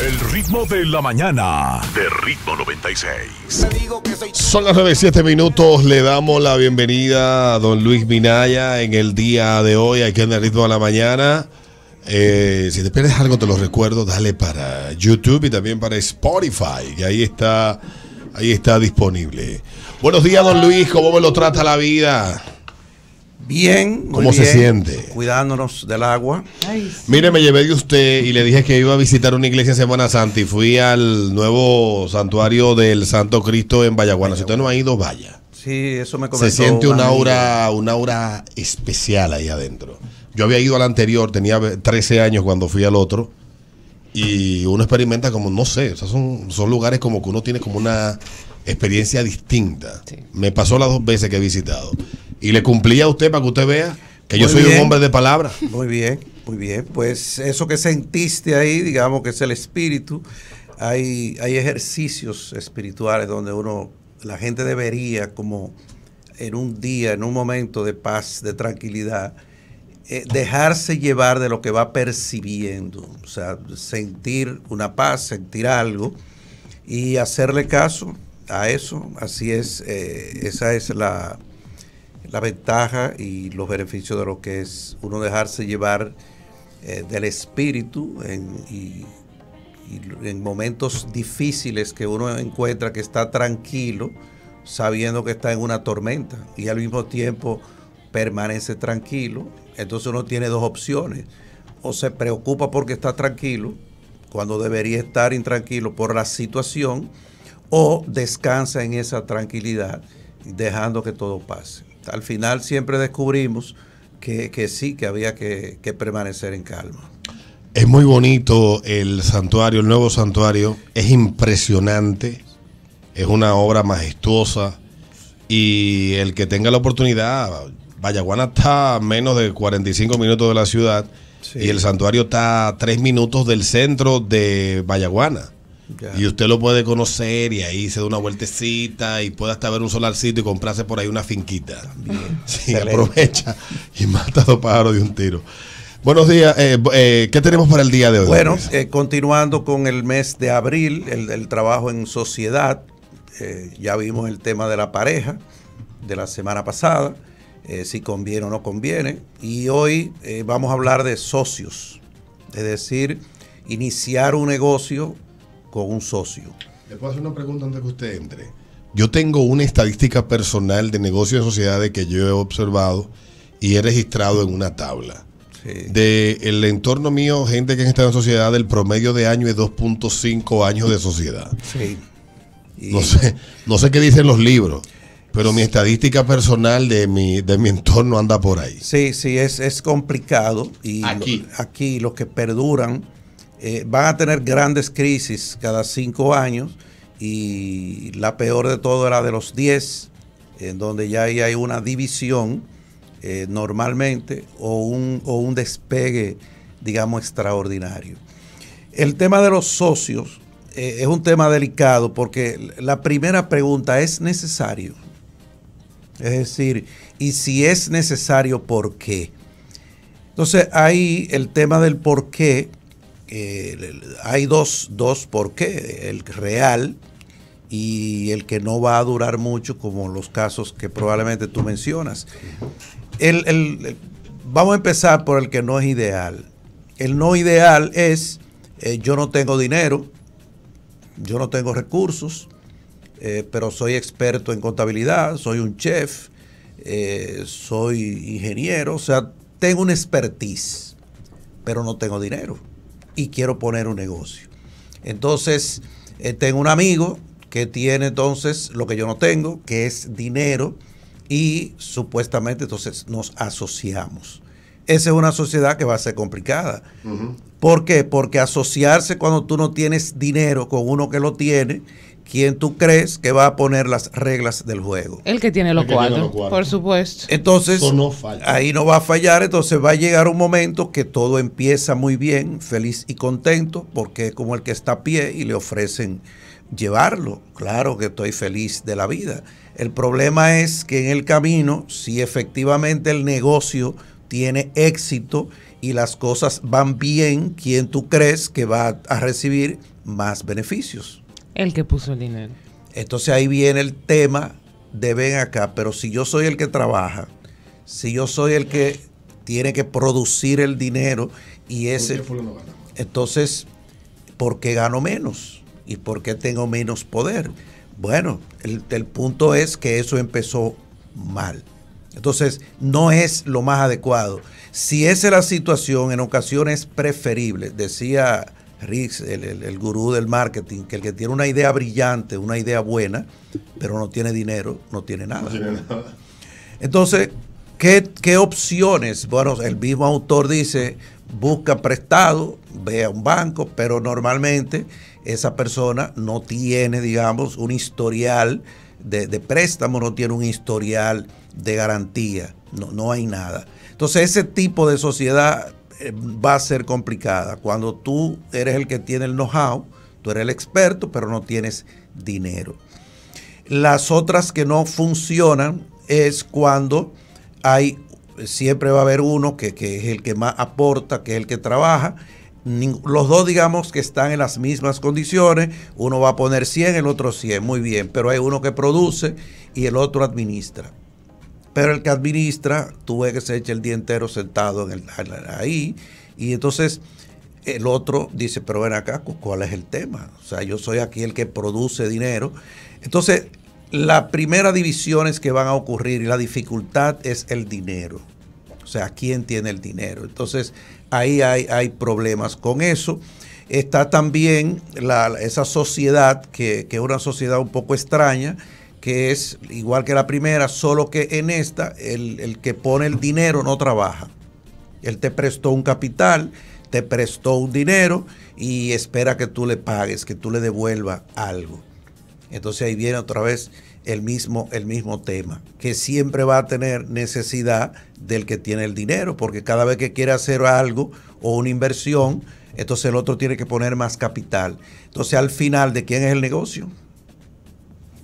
El ritmo de la mañana. De ritmo 96. Son las siete minutos. Le damos la bienvenida a don Luis Minaya en el día de hoy aquí en el ritmo de la mañana. Eh, si te pierdes algo, te lo recuerdo. Dale para YouTube y también para Spotify. Que ahí está, ahí está disponible. Buenos días, don Luis. ¿Cómo me lo trata la vida? Bien. ¿Cómo se siente? Cuidándonos del agua. Mire, me llevé de usted y le dije que iba a visitar una iglesia en Semana Santa y fui al nuevo santuario del Santo Cristo en Vallaguana. Si usted no ha ido, vaya. Sí, eso me Se siente una aura, una aura especial ahí adentro. Yo había ido al anterior, tenía 13 años cuando fui al otro. Y uno experimenta como, no sé, son, lugares como que uno tiene como una experiencia distinta. Me pasó las dos veces que he visitado. Y le cumplía a usted para que usted vea que yo soy un hombre de palabra. Muy bien, muy bien. Pues eso que sentiste ahí, digamos que es el espíritu. Hay, hay ejercicios espirituales donde uno, la gente debería como en un día, en un momento de paz, de tranquilidad, eh, dejarse llevar de lo que va percibiendo, o sea, sentir una paz, sentir algo y hacerle caso a eso. Así es, eh, esa es la, la ventaja y los beneficios de lo que es uno dejarse llevar eh, del espíritu en momentos difíciles que uno encuentra que está tranquilo sabiendo que está en una tormenta y al mismo tiempo permanece tranquilo. Entonces uno tiene dos opciones. O se preocupa porque está tranquilo, cuando debería estar intranquilo por la situación, o descansa en esa tranquilidad, dejando que todo pase al final siempre descubrimos que, sí, que había que, permanecer en calma. Es muy bonito el santuario, el nuevo santuario, es impresionante, es una obra majestuosa y el que tenga la oportunidad, Vallaguana está a menos de 45 minutos de la ciudad y el santuario está a 3 minutos del centro de Vallaguana. Y usted lo puede conocer y ahí se da una vueltecita y puede hasta ver un solarcito y comprarse por ahí una finquita. aprovecha y mata a dos pájaros de un tiro. Buenos días, eh, eh, ¿qué tenemos para el día de hoy? Bueno, eh, continuando con el mes de abril, el trabajo en sociedad, ya vimos el tema de la pareja de la semana pasada, si conviene o no conviene, y hoy vamos a hablar de socios, es decir, iniciar un negocio con un socio. Le puedo hacer una pregunta antes que usted entre. Yo tengo una estadística personal de negocios de sociedades que yo he observado y he registrado en una tabla. De el entorno mío, gente que ha estado en sociedad, el promedio de año es 2.5 años de sociedad. Sí. No, sé, no sé qué dicen los libros. Pero mi estadística personal de mi, de mi entorno anda por ahí. Sí, sí, es, es complicado. Y aquí. aquí los que perduran eh, van a tener grandes crisis cada cinco años y la peor de todo era de los 10, en donde ya hay una división eh, normalmente o un, despegue, digamos, extraordinario. El tema de los socios eh, es un tema delicado porque la primera pregunta es necesario. Es decir, y si es necesario, ¿por qué? Entonces ahí el tema del por qué hay dos, dos por qué, el real y el que no va a durar mucho, como los casos que probablemente tú mencionas. vamos a empezar por el que no es ideal. El no ideal es, eh, yo no tengo dinero, yo no tengo recursos, eh, pero soy experto en contabilidad, soy un chef, eh, soy ingeniero, o sea, tengo una expertise, pero no tengo dinero y quiero poner un negocio. Entonces, eh, tengo un amigo que tiene entonces lo que yo no tengo, que es dinero, y supuestamente entonces nos asociamos. Esa es una sociedad que va a ser complicada. porque ¿Por qué? Porque asociarse cuando tú no tienes dinero con uno que lo tiene, ¿Quién tú crees que va a poner las reglas del juego. El que tiene los cuatro, por supuesto. Entonces, ahí no va a fallar, entonces va a llegar un momento que todo empieza muy bien, feliz y contento, porque es como el que está a pie y le ofrecen llevarlo. Claro que estoy feliz de la vida. El problema es que en el camino, si efectivamente el negocio tiene éxito y las cosas van bien, ¿quién tú crees que va a recibir más beneficios? El que puso el dinero. Entonces ahí viene el tema de ven acá, pero si yo soy el que trabaja, si yo soy el que tiene que producir el dinero y ese... Entonces, ¿por qué gano menos? ¿Y por qué tengo menos poder? Bueno, el, punto es que eso empezó mal. Entonces, no es lo más adecuado. Si esa es la situación, en ocasiones preferible, decía Rix, el, gurú del marketing, que el que tiene una idea brillante, una idea buena, pero no tiene dinero, no tiene nada. Entonces, ¿qué, opciones? Bueno, el mismo autor dice, busca prestado, ve a un banco, pero normalmente esa persona no tiene, digamos, un historial de, préstamo, no tiene un historial de garantía, no, no hay nada. Entonces, ese tipo de sociedad eh, va a ser complicada. Cuando tú eres el que tiene el know-how, tú eres el experto, pero no tienes dinero. Las otras que no funcionan es cuando hay, siempre va a haber uno que, que es el que más aporta, que es el que trabaja, los dos digamos que están en las mismas condiciones, uno va a poner 100, el otro 100, muy bien, pero hay uno que produce y el otro administra. Pero el que administra, tuve que se echa el día entero sentado ahí. Y entonces el otro dice, pero ven acá, ¿cuál es el tema? O sea, yo soy aquí el que produce dinero. Entonces, la primera división es que van a ocurrir y la dificultad es el dinero. O sea, ¿quién tiene el dinero? Entonces, ahí hay, hay problemas con eso. Está también esa sociedad, que es una sociedad un poco extraña, que es igual que la primera, solo que en esta el, que pone el dinero no trabaja. Él te prestó un capital, te prestó un dinero y espera que tú le pagues, que tú le devuelvas algo. Entonces ahí viene otra vez el mismo, el mismo tema, que siempre va a tener necesidad del que tiene el dinero, porque cada vez que quiere hacer algo o una inversión, entonces el otro tiene que poner más capital. Entonces al final, ¿de quién es el negocio?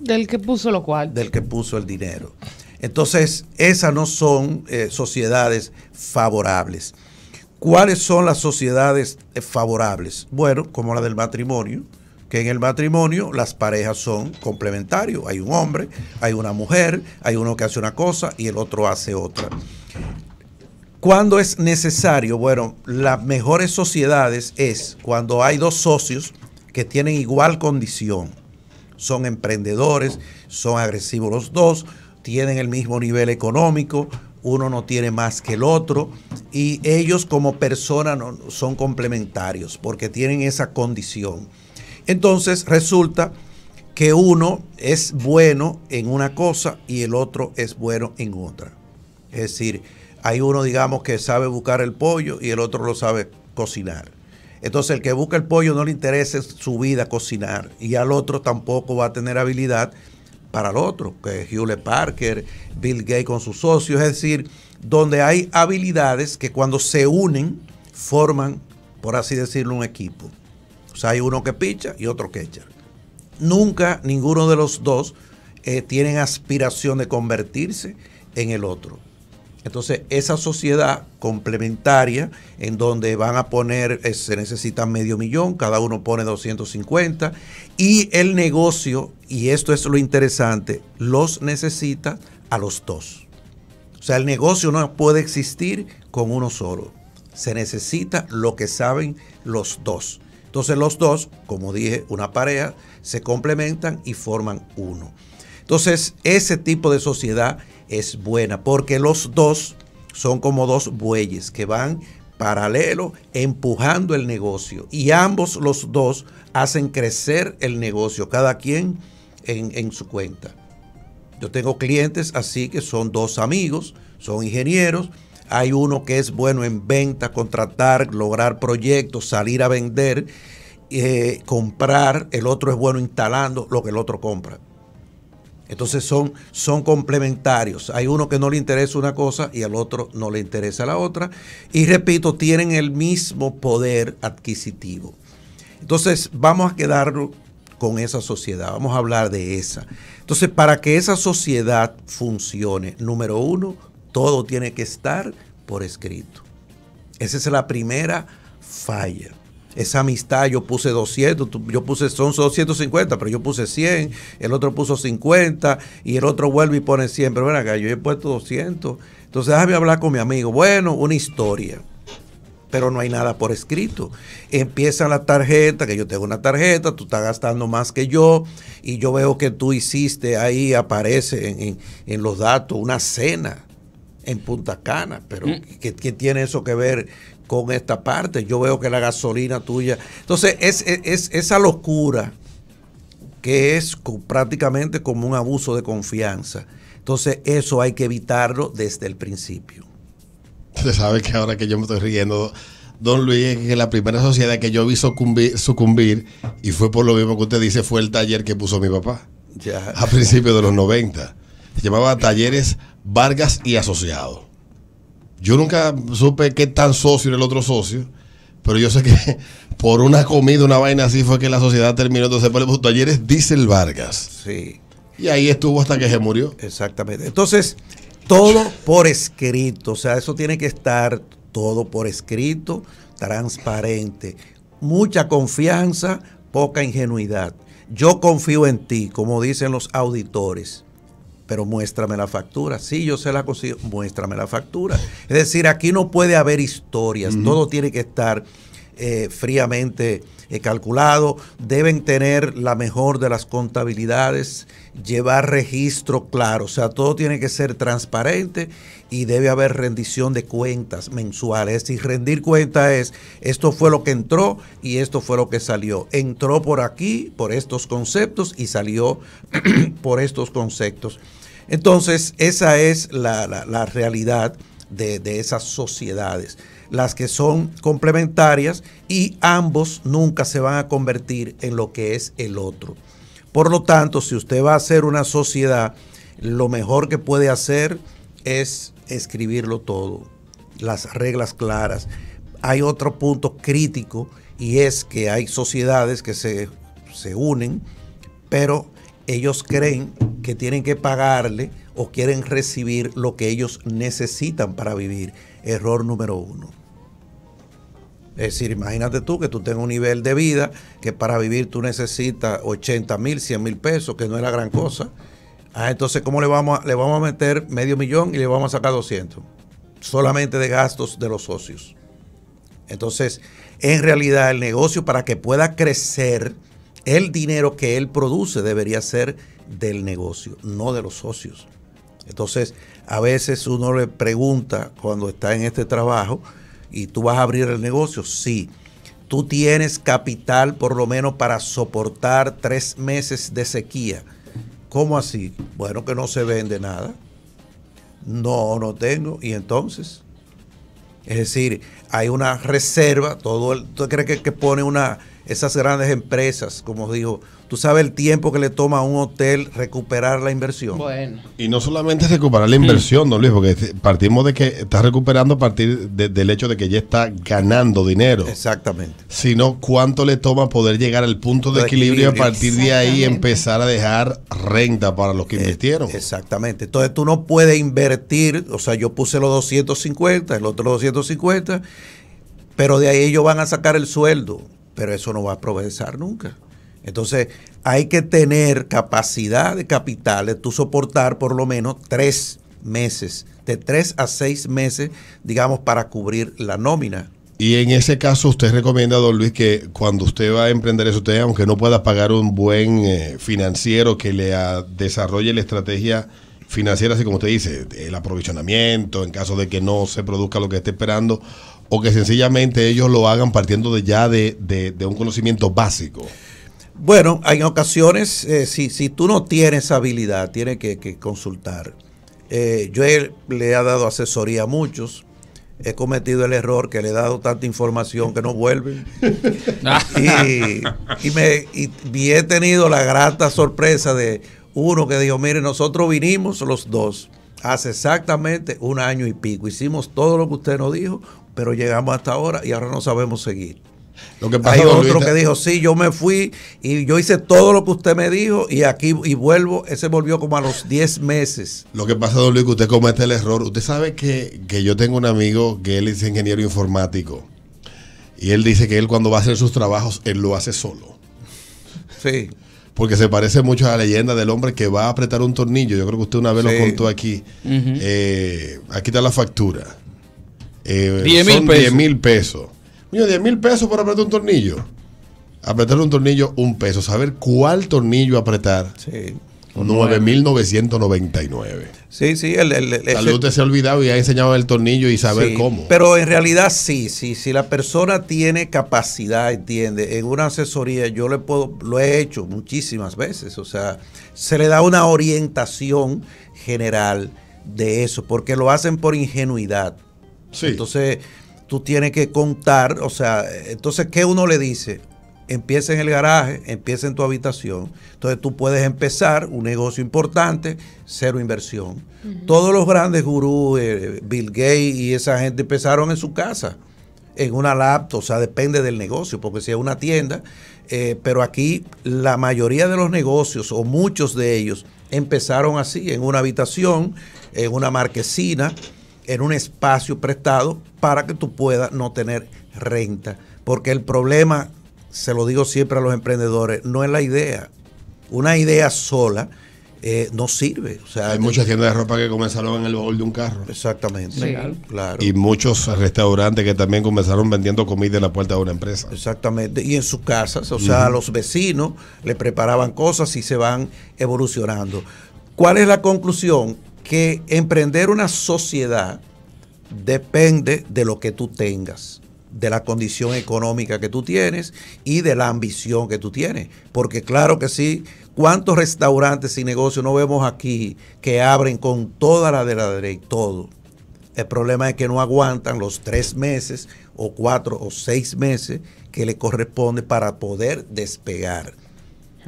Del que puso lo cual. Del que puso el dinero. Entonces, esas no son eh, sociedades favorables. ¿Cuáles son las sociedades eh, favorables? Bueno, como la del matrimonio, que en el matrimonio las parejas son complementarios. Hay un hombre, hay una mujer, hay uno que hace una cosa y el otro hace otra. ¿Cuándo es necesario? Bueno, las mejores sociedades es cuando hay dos socios que tienen igual condición son emprendedores, son agresivos los dos, tienen el mismo nivel económico, uno no tiene más que el otro y ellos como personas son complementarios porque tienen esa condición. Entonces resulta que uno es bueno en una cosa y el otro es bueno en otra. Es decir, hay uno, digamos, que sabe buscar el pollo y el otro lo sabe cocinar. Entonces el que busca el pollo no le interesa su vida cocinar y al otro tampoco va a tener habilidad para el otro, que es Hewlett Parker, Bill Gates con sus socios, es decir, donde hay habilidades que cuando se unen forman, por así decirlo, un equipo. O sea, hay uno que picha y otro que echa. Nunca ninguno de los dos tiene eh, tienen aspiración de convertirse en el otro. Entonces, esa sociedad complementaria, en donde van a poner, eh, se necesita medio millón, cada uno pone 250, y el negocio, y esto es lo interesante, los necesita a los dos. O sea, el negocio no puede existir con uno solo. Se necesita lo que saben los dos. Entonces los dos, como dije, una pareja, se complementan y forman uno. Entonces, ese tipo de sociedad es buena, porque los dos son como dos bueyes que van paralelo empujando el negocio y ambos los dos hacen crecer el negocio, cada quien en, su cuenta. Yo tengo clientes así que son dos amigos, son ingenieros, hay uno que es bueno en venta, contratar, lograr proyectos, salir a vender, eh, comprar, el otro es bueno instalando lo que el otro compra. Entonces son, son complementarios. Hay uno que no le interesa una cosa y al otro no le interesa la otra. Y repito, tienen el mismo poder adquisitivo. Entonces vamos a quedarnos con esa sociedad, vamos a hablar de esa. Entonces para que esa sociedad funcione, número uno, todo tiene que estar por escrito. Esa es la primera falla esa amistad, yo puse 200, yo puse, son 250, pero yo puse 100, el otro puso 50 y el otro vuelve y pone 100, pero bueno, acá, yo he puesto 200. Entonces déjame hablar con mi amigo. Bueno, una historia, pero no hay nada por escrito. Empieza la tarjeta, que yo tengo una tarjeta, tú estás gastando más que yo y yo veo que tú hiciste, ahí aparece en, los datos una cena en Punta Cana, pero mm. ¿qué, tiene eso que ver con esta parte. Yo veo que la gasolina tuya. Entonces, es, esa locura que es prácticamente como un abuso de confianza. Entonces, eso hay que evitarlo desde el principio. Usted sabe que ahora que yo me estoy riendo, don Luis, es que la primera sociedad que yo vi sucumbir, y fue por lo mismo que usted dice, fue el taller que puso mi papá. Ya. A principios de los 90. Se llamaba Talleres Vargas y Asociados. Yo nunca supe qué tan socio era el otro socio, pero yo sé que por una comida, una vaina así, fue que la sociedad terminó. Entonces, por ejemplo, ayer es Diesel Vargas. Sí. Y ahí estuvo hasta que se murió. Exactamente. Entonces, todo por escrito. O sea, eso tiene que estar todo por escrito, transparente. Mucha confianza, poca ingenuidad. Yo confío en ti, como dicen los auditores pero muéstrame la factura. Sí, yo se la consigo, muéstrame la factura. Es decir, aquí no puede haber historias, todo tiene que estar eh, fríamente eh, calculado, deben tener la mejor de las contabilidades, llevar registro claro, o sea, todo tiene que ser transparente y debe haber rendición de cuentas mensuales. Y rendir cuenta es, esto fue lo que entró y esto fue lo que salió. Entró por aquí, por estos conceptos y salió por estos conceptos. Entonces, esa es la realidad de, esas sociedades, las que son complementarias y ambos nunca se van a convertir en lo que es el otro. Por lo tanto, si usted va a hacer una sociedad, lo mejor que puede hacer es escribirlo todo, las reglas claras. Hay otro punto crítico y es que hay sociedades que se, se unen, pero ellos creen que tienen que pagarle o quieren recibir lo que ellos necesitan para vivir. Error número uno. Es decir, imagínate tú que tú tengas un nivel de vida que para vivir tú necesitas 80 mil, 100 mil pesos, que no era gran cosa. Ah, entonces, ¿cómo le vamos, a, le vamos a meter medio millón y le vamos a sacar 200? Solamente de gastos de los socios. Entonces, en realidad, el negocio para que pueda crecer, el dinero que él produce debería ser del negocio, no de los socios. Entonces, a veces uno le pregunta cuando está en este trabajo, ¿y tú vas a abrir el negocio? Sí. Tú tienes capital por lo menos para soportar tres meses de sequía. ¿Cómo así? Bueno, que no se vende nada. No, no tengo. ¿Y entonces? Es decir, hay una reserva, todo el, tú crees que, pone una, esas grandes empresas, como digo, Tú sabes el tiempo que le toma a un hotel recuperar la inversión. Bueno. Y no solamente recuperar la inversión, don Luis, porque partimos de que está recuperando a partir del hecho de que ya está ganando dinero. Exactamente. Sino cuánto le toma poder llegar al punto de, equilibrio, y a partir de ahí empezar a dejar renta para los que eh, invirtieron. Exactamente. Entonces tú no puedes invertir, o sea, yo puse los 250, el otro 250, pero de ahí ellos van a sacar el sueldo, pero eso no va a progresar nunca. Entonces, hay que tener capacidad de capital de tú soportar por lo menos tres meses, de tres a seis meses, digamos, para cubrir la nómina. Y en ese caso, usted recomienda, don Luis, que cuando usted va a emprender eso, usted, aunque no pueda pagar un buen eh, financiero que le desarrolle la estrategia financiera, así como usted dice, el aprovisionamiento, en caso de que no se produzca lo que esté esperando, o que sencillamente ellos lo hagan partiendo de ya de un conocimiento básico. Bueno, hay ocasiones, eh, si, si, tú no tienes habilidad, tienes que, consultar. Eh, yo le he dado asesoría a muchos. He cometido el error que le he dado tanta información que no vuelven. y, me, y he tenido la grata sorpresa de uno que dijo, mire, nosotros vinimos los dos hace exactamente un año y pico. Hicimos todo lo que usted nos dijo, pero llegamos hasta ahora y ahora no sabemos seguir. Lo que Hay otro que dijo, sí, yo me fui y yo hice todo lo que usted me dijo y aquí y vuelvo, ese volvió como a los 10 meses. Lo que pasa, don Luis, que usted comete el error. Usted sabe que, yo tengo un amigo que él es ingeniero informático y él dice que él cuando va a hacer sus trabajos, él lo hace solo. Sí. Porque se parece mucho a la leyenda del hombre que va a apretar un tornillo. Yo creo que usted una vez lo contó aquí. Eh, aquí está la factura. Eh, 10 mil pesos. Mío, 10 mil pesos para apretar un tornillo. Apretar un tornillo, un peso. Saber cuál tornillo apretar. Sí. 9.999. Sí, sí. El, se ha olvidado y ha enseñado el tornillo y saber cómo. Pero en realidad sí, sí. Si la persona tiene capacidad, entiende, en una asesoría yo lo he hecho muchísimas veces. O sea, se le da una orientación general de eso, porque lo hacen por ingenuidad. Sí. Entonces, tú tienes que contar, o sea, entonces, ¿qué uno le dice? Empieza en el garaje, empieza en tu habitación. Entonces tú puedes empezar un negocio importante, cero inversión. Todos los grandes gurús, eh, Bill Gates y esa gente empezaron en su casa, en una laptop, o sea, depende del negocio, porque si es una tienda, eh, pero aquí la mayoría de los negocios o muchos de ellos empezaron así, en una habitación, en una marquesina, en un espacio prestado para que tú puedas no tener renta. Porque el problema, se lo digo siempre a los emprendedores, no es la idea. Una idea sola eh, no sirve. O sea, Hay muchas tiendas de ropa que comenzaron en el baúl de un carro. Exactamente. Claro. Y muchos restaurantes que también comenzaron vendiendo comida en la puerta de una empresa. Exactamente. Y en sus casas, o sea, los vecinos le preparaban cosas y se van evolucionando. ¿Cuál es la conclusión? que emprender una sociedad depende de lo que tú tengas, de la condición económica que tú tienes y de la ambición que tú tienes. Porque claro que sí, ¿cuántos restaurantes y negocios no vemos aquí que abren con toda la de la derecha, todo? El problema es que no aguantan los tres meses o cuatro o seis meses que le corresponde para poder despegar.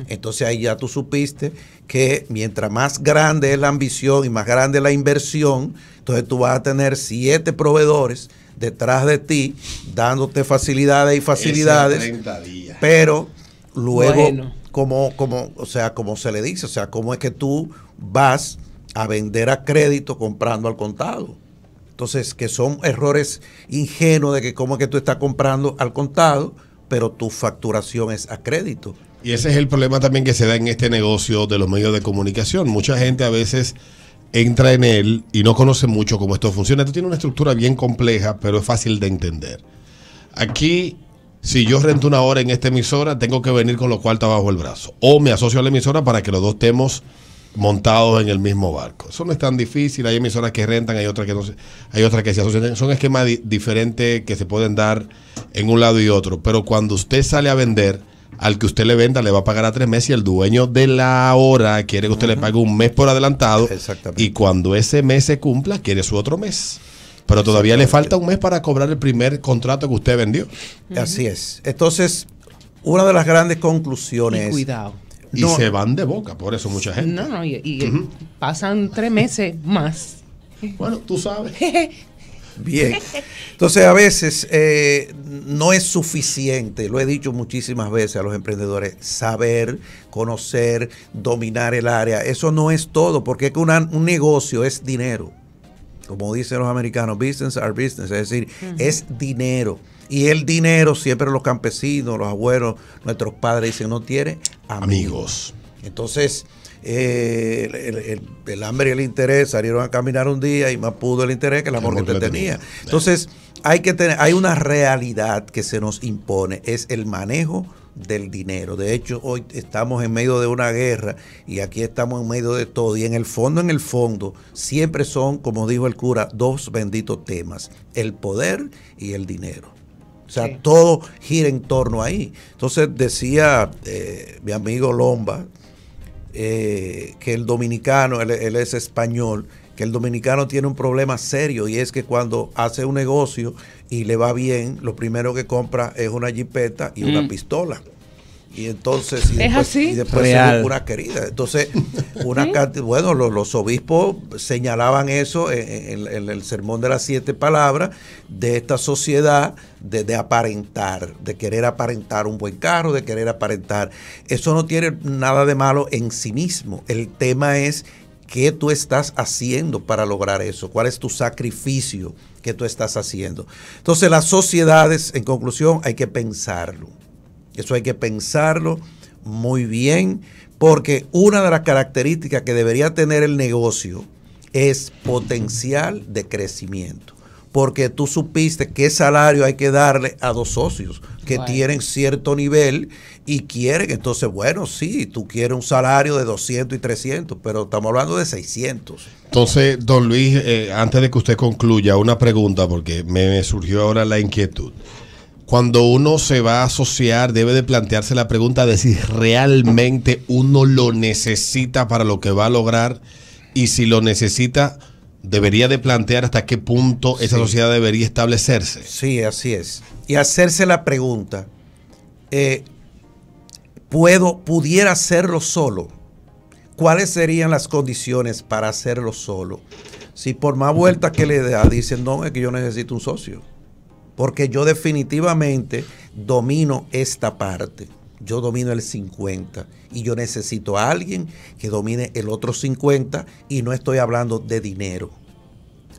Entonces ahí ya tú supiste que mientras más grande es la ambición y más grande la inversión, entonces tú vas a tener siete proveedores detrás de ti, dándote facilidades y facilidades. Pero luego, como, como, o sea, como se le dice, o sea, cómo es que tú vas a vender a crédito comprando al contado. Entonces, que son errores ingenuos de que cómo es que tú estás comprando al contado, pero tu facturación es a crédito. Y ese es el problema también que se da en este negocio de los medios de comunicación. Mucha gente a veces entra en él y no conoce mucho cómo esto funciona. Esto tiene una estructura bien compleja, pero es fácil de entender. Aquí, si yo rento una hora en esta emisora, tengo que venir con lo cual está bajo el brazo. O me asocio a la emisora para que los dos estemos montados en el mismo barco. Eso no es tan difícil. Hay emisoras que rentan, hay otras que no se, hay otras que se asocian. Son esquemas diferentes que se pueden dar en un lado y otro. Pero cuando usted sale a vender, al que usted le venda le va a pagar a tres meses y el dueño de la hora quiere que usted le pague un mes por adelantado. Y cuando ese mes se cumpla, quiere su otro mes. Pero todavía le falta un mes para cobrar el primer contrato que usted vendió. Así es. Entonces, una de las grandes conclusiones. Y cuidado. Y se van de boca, por eso mucha gente. No, no, y, pasan tres meses más. Bueno, tú sabes. Bien. Entonces, a veces eh, no es suficiente, lo he dicho muchísimas veces a los emprendedores, saber, conocer, dominar el área. Eso no es todo, porque es que un negocio es dinero. Como dicen los americanos, business are business, es decir, es dinero. Y el dinero siempre los campesinos, los abuelos, nuestros padres dicen, no tiene amigos. Entonces, eh, el, hambre y el interés salieron a caminar un día y más pudo el interés que el amor, que te tenía. Entonces, hay que tener, hay una realidad que se nos impone, es el manejo del dinero. De hecho, hoy estamos en medio de una guerra y aquí estamos en medio de todo. Y en el fondo, en el fondo, siempre son, como dijo el cura, dos benditos temas, el poder y el dinero. O sea, todo gira en torno ahí. Entonces decía eh, mi amigo Lomba, eh, que el dominicano, él, es español, que el dominicano tiene un problema serio y es que cuando hace un negocio y le va bien, lo primero que compra es una jipeta y una pistola y entonces y después, una querida. Entonces, bueno, los, obispos señalaban eso en, el sermón de las siete palabras de esta sociedad de, de, aparentar, de querer aparentar un buen carro, de querer aparentar. Eso no tiene nada de malo en sí mismo. El tema es qué tú estás haciendo para lograr eso, cuál es tu sacrificio que tú estás haciendo. Entonces, las sociedades, en conclusión, hay que pensarlo eso hay que pensarlo muy bien, porque una de las características que debería tener el negocio es potencial de crecimiento. Porque tú supiste qué salario hay que darle a dos socios que tienen cierto nivel y quieren, entonces, bueno, sí, tú quieres un salario de 200 y 300, pero estamos hablando de 600. Entonces, don Luis, eh, antes de que usted concluya, una pregunta, porque me surgió ahora la inquietud cuando uno se va a asociar, debe de plantearse la pregunta de si realmente uno lo necesita para lo que va a lograr y si lo necesita, debería de plantear hasta qué punto esa sociedad debería establecerse. Sí, así es. Y hacerse la pregunta, eh, ¿puedo, pudiera hacerlo solo? ¿Cuáles serían las condiciones para hacerlo solo? Si por más vueltas que le da, dicen, no, es que yo necesito un socio porque yo definitivamente domino esta parte. Yo domino el 50 y yo necesito a alguien que domine el otro 50 y no estoy hablando de dinero,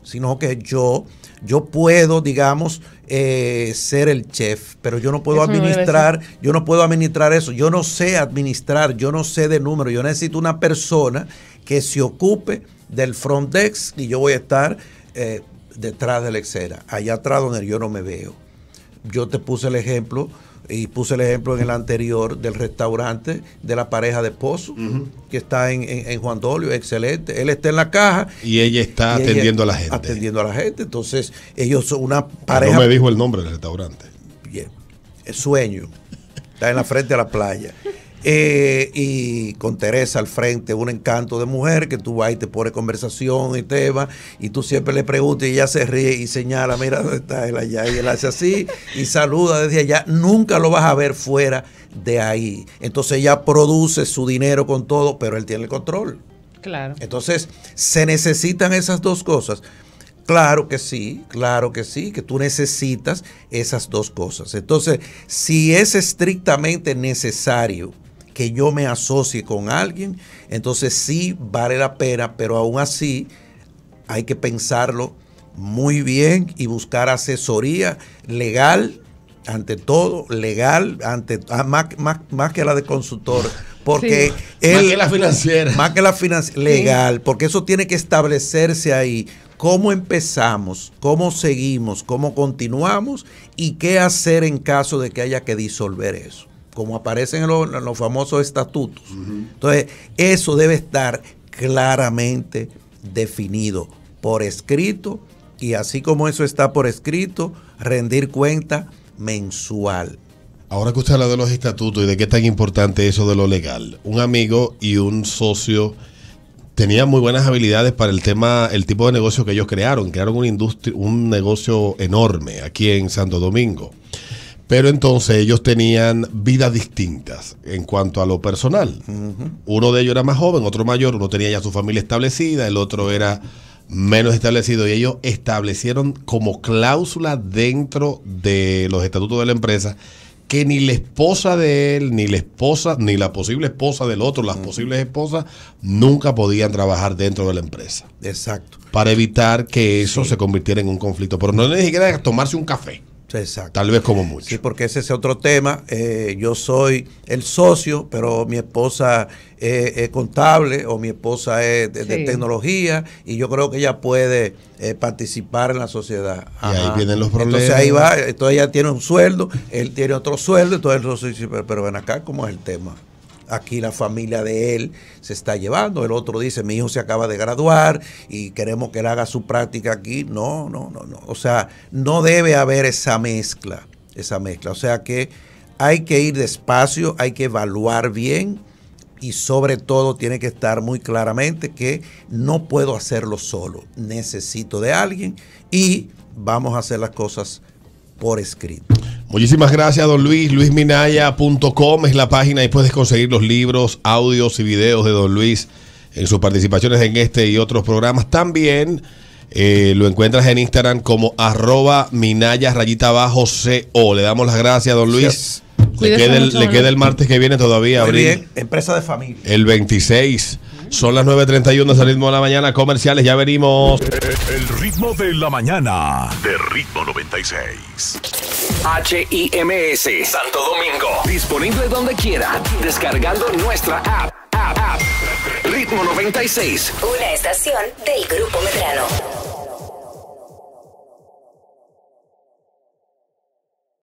sino que yo, yo puedo, digamos, eh, ser el chef, pero yo no puedo administrar, yo no puedo administrar eso, yo no sé administrar, yo no sé de número, yo necesito una persona que se ocupe del front desk y yo voy a estar eh, detrás de la escena, allá atrás donde yo no me veo. Yo te puse el ejemplo y puse el ejemplo en el anterior del restaurante de la pareja de esposo que está en, Juan Dolio, excelente. Él está en la caja. Y ella está atendiendo a la gente. Atendiendo a la gente. Entonces, ellos son una pareja. No me dijo el nombre del restaurante. bien sueño. Está en la frente de la playa. Eh, y con Teresa al frente, un encanto de mujer que tú vas y te pones conversación y te va y tú siempre le preguntas y ella se ríe y señala, mira dónde está él allá, y él hace así y saluda desde allá. Nunca lo vas a ver fuera de ahí. Entonces ella produce su dinero con todo, pero él tiene el control. Claro. Entonces se necesitan esas dos cosas. Claro que sí, claro que sí, que tú necesitas esas dos cosas. Entonces, si es estrictamente necesario, que yo me asocie con alguien, entonces sí vale la pena, pero aún así hay que pensarlo muy bien y buscar asesoría legal, ante todo, legal, ante ah, más, más, que la de consultor, porque más que la financiera. Más que la financiera, legal, porque eso tiene que establecerse ahí. ¿Cómo empezamos? ¿Cómo seguimos? ¿Cómo continuamos? ¿Y qué hacer en caso de que haya que disolver eso? como aparecen en los, famosos estatutos. Entonces, eso debe estar claramente definido por escrito y así como eso está por escrito, rendir cuenta mensual. Ahora que usted habla de los estatutos y de qué tan importante eso de lo legal, un amigo y un socio tenían muy buenas habilidades para el tema, el tipo de negocio que ellos crearon. Crearon una industria, un negocio enorme aquí en Santo Domingo. Pero entonces ellos tenían vidas distintas en cuanto a lo personal. Uno de ellos era más joven, otro mayor, uno tenía ya su familia establecida, el otro era menos establecido y ellos establecieron como cláusula dentro de los estatutos de la empresa que ni la esposa de él, ni la esposa, ni la posible esposa del otro, las posibles esposas, nunca podían trabajar dentro de la empresa. Exacto. Para evitar que eso se convirtiera en un conflicto. Pero no ni siquiera tomarse un café. Exacto. Tal vez como mucho. Sí, porque ese es otro tema. Eh, yo soy el socio, pero mi esposa es, contable o mi esposa es de, tecnología y yo creo que ella puede eh, participar en la sociedad. ahí vienen los problemas. Entonces ahí va, entonces ella tiene un sueldo, él tiene otro sueldo, entonces el socio pero, pero ven acá, ¿cómo es el tema? aquí la familia de él se está llevando. El otro dice, mi hijo se acaba de graduar y queremos que él haga su práctica aquí. No, no, no, no. O sea, no debe haber esa mezcla, esa mezcla. O sea que hay que ir despacio, hay que evaluar bien y sobre todo tiene que estar muy claramente que no puedo hacerlo solo. Necesito de alguien y vamos a hacer las cosas por escrito. Muchísimas gracias, don Luis. LuisMinaya.com es la página y puedes conseguir los libros, audios y videos de don Luis en sus participaciones en este y otros programas. También eh, lo encuentras en Instagram como arroba Minaya rayita abajo CO. Le damos las gracias, don Luis. Le, queda el, martes que viene todavía. Muy empresa de familia. El 26. Son las 9.31 del ritmo de la mañana. Comerciales, ya venimos. El ritmo de la mañana. De ritmo 96. HIMS Santo Domingo. Disponible donde quiera, descargando nuestra app. app, Ritmo 96. Una estación del Grupo Medrano.